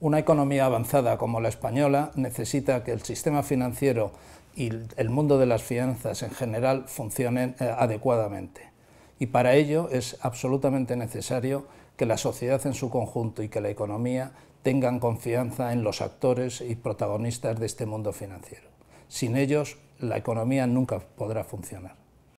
Una economía avanzada como la española necesita que el sistema financiero y el mundo de las finanzas en general funcionen eh, adecuadamente. Y para ello es absolutamente necesario que la sociedad en su conjunto y que la economía tengan confianza en los actores y protagonistas de este mundo financiero. Sin ellos, la economía nunca podrá funcionar.